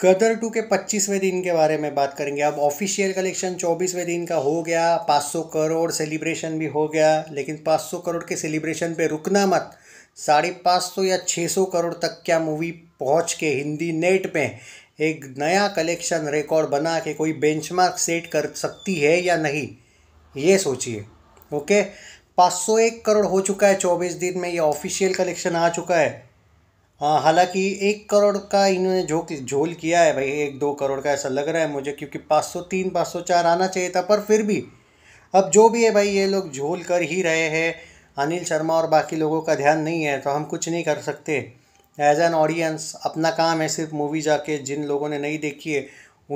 कदर टू के पच्चीसवें दिन के बारे में बात करेंगे अब ऑफिशियल कलेक्शन चौबीसवें दिन का हो गया 500 करोड़ सेलिब्रेशन भी हो गया लेकिन 500 करोड़ के सेलिब्रेशन पे रुकना मत साढ़े पाँच सौ या छः सौ करोड़ तक क्या मूवी पहुंच के हिंदी नेट पे एक नया कलेक्शन रिकॉर्ड बना के कोई बेंचमार्क सेट कर सकती है या नहीं ये सोचिए ओके एक करोड़ हो चुका है चौबीस दिन में ये ऑफिशियल कलेक्शन आ चुका है हाँ हालांकि एक करोड़ का इन्होंने जो झोल किया है भाई एक दो करोड़ का ऐसा लग रहा है मुझे क्योंकि पाँच सौ तीन पाँच सौ चार आना चाहिए था पर फिर भी अब जो भी है भाई ये लोग झोल कर ही रहे हैं अनिल शर्मा और बाकी लोगों का ध्यान नहीं है तो हम कुछ नहीं कर सकते एज एन ऑडियंस अपना काम है सिर्फ मूवी जाके जिन लोगों ने नहीं देखी है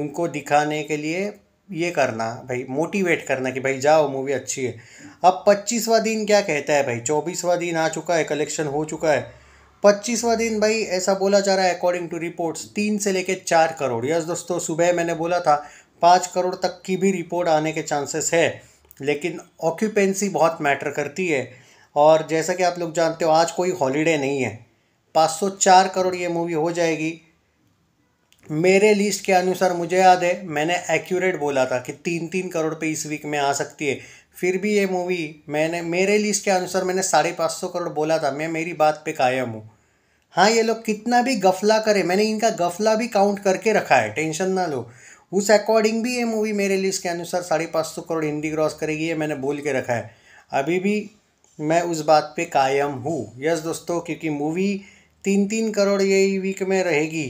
उनको दिखाने के लिए ये करना भाई मोटिवेट करना कि भाई जाओ मूवी अच्छी है अब पच्चीसवा दिन क्या कहता है भाई चौबीसवा दिन आ चुका है कलेक्शन हो चुका है पच्चीसवा दिन भाई ऐसा बोला जा रहा है अकॉर्डिंग टू रिपोर्ट्स तीन से लेके चार करोड़ यस दोस्तों सुबह मैंने बोला था पाँच करोड़ तक की भी रिपोर्ट आने के चांसेस है लेकिन ऑक्यूपेंसी बहुत मैटर करती है और जैसा कि आप लोग जानते हो आज कोई हॉलीडे नहीं है चार करोड़ ये मूवी हो जाएगी मेरे लिस्ट के अनुसार मुझे याद है मैंने एक्यूरेट बोला था कि तीन तीन करोड़ पे इस वीक में आ सकती है फिर भी ये मूवी मैंने मेरे लिस्ट के अनुसार मैंने साढ़े पाँच सौ करोड़ बोला था मैं मेरी बात पे कायम हूँ हाँ ये लोग कितना भी गफला करें मैंने इनका गफला भी काउंट करके रखा है टेंशन ना लो उस अकॉर्डिंग भी ये मूवी मेरे लिस्ट के अनुसार साढ़े पाँच सौ करोड़ हिंदी क्रॉस करेगी ये मैंने बोल के रखा है अभी भी मैं उस बात पे कायम हूँ यस दोस्तों क्योंकि मूवी तीन तीन करोड़ यही वीक में रहेगी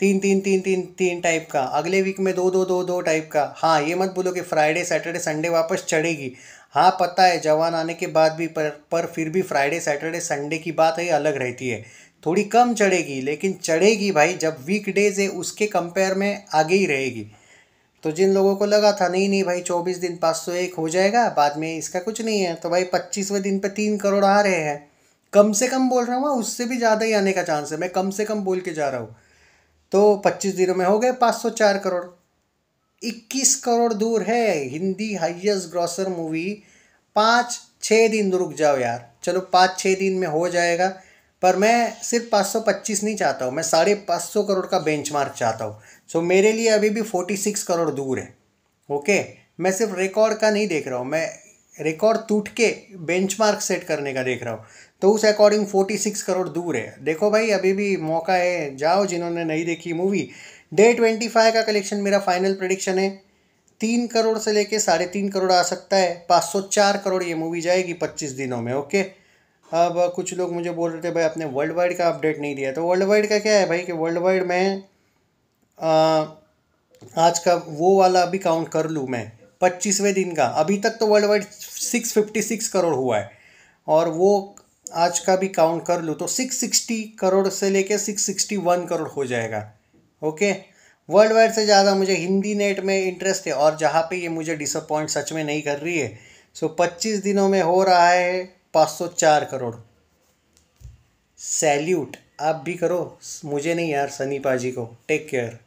तीन तीन तीन तीन तीन टाइप का अगले वीक में दो दो दो दो टाइप का हाँ ये मत बोलो कि फ्राइडे सैटरडे संडे वापस चढ़ेगी हाँ पता है जवान आने के बाद भी पर पर फिर भी फ्राइडे सैटरडे संडे की बात है अलग रहती है थोड़ी कम चढ़ेगी लेकिन चढ़ेगी भाई जब वीक डेज है उसके कंपेयर में आगे ही रहेगी तो जिन लोगों को लगा था नहीं नहीं भाई चौबीस दिन पाँच सौ एक हो जाएगा बाद में इसका कुछ नहीं है तो भाई पच्चीसवें दिन पर तीन करोड़ आ रहे हैं कम से कम बोल रहा हूँ हाँ, उससे भी ज़्यादा ही आने का चांस है मैं कम से कम बोल के जा रहा हूँ तो पच्चीस दिनों में हो गए पाँच सौ चार करोड़ इक्कीस करोड़ दूर है हिंदी हाइएस्ट ग्रॉसर मूवी पाँच छः दिन रुक जाओ यार चलो पाँच छः दिन में हो जाएगा पर मैं सिर्फ पाँच सौ पच्चीस नहीं चाहता हूँ मैं साढ़े पाँच सौ करोड़ का बेंच चाहता हूँ सो मेरे लिए अभी भी फोर्टी सिक्स करोड़ दूर है ओके मैं सिर्फ रिकॉर्ड का नहीं देख रहा हूँ मैं रिकॉर्ड टूट के बेंचमार्क सेट करने का देख रहा हूँ तो उस अकॉर्डिंग फोर्टी सिक्स करोड़ दूर है देखो भाई अभी भी मौका है जाओ जिन्होंने नहीं देखी मूवी डे ट्वेंटी फाइव का कलेक्शन मेरा फाइनल प्रडिक्शन है तीन करोड़ से लेके साढ़े तीन करोड़ आ सकता है पाँच सौ चार करोड़ ये मूवी जाएगी पच्चीस दिनों में ओके अब कुछ लोग मुझे बोल रहे थे भाई आपने वर्ल्ड वाइड का अपडेट नहीं दिया तो वर्ल्ड वाइड का क्या है भाई कि वर्ल्ड वाइड में आ, आज का वो वाला अभी काउंट कर लूँ मैं पच्चीसवें दिन का अभी तक तो world wide six fifty six crore हुआ है और वो आज का भी काउंट कर लूँ तो सिक्स सिक्सटी करोड़ से लेके सिक्स सिक्सटी वन करोड़ हो जाएगा ओके वर्ल्ड वाइड से ज़्यादा मुझे हिंदी नेट में इंटरेस्ट है और जहाँ पे ये मुझे डिसअपॉइंट सच में नहीं कर रही है सो पच्चीस दिनों में हो रहा है पाँच सौ चार करोड़ सैल्यूट आप भी करो मुझे नहीं यार सनी पाजी को टेक केयर